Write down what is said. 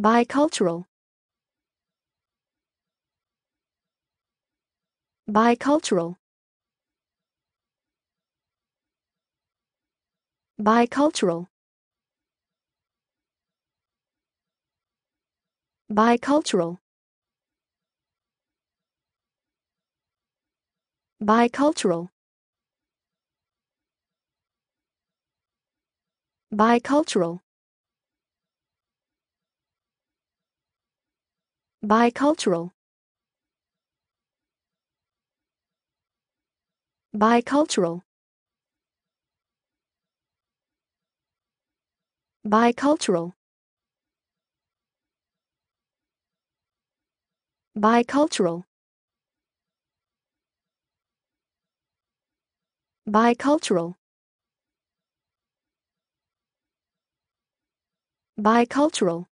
Bicultural Bicultural Bicultural Bicultural Bicultural Bicultural bicultural bicultural bicultural bicultural bicultural bicultural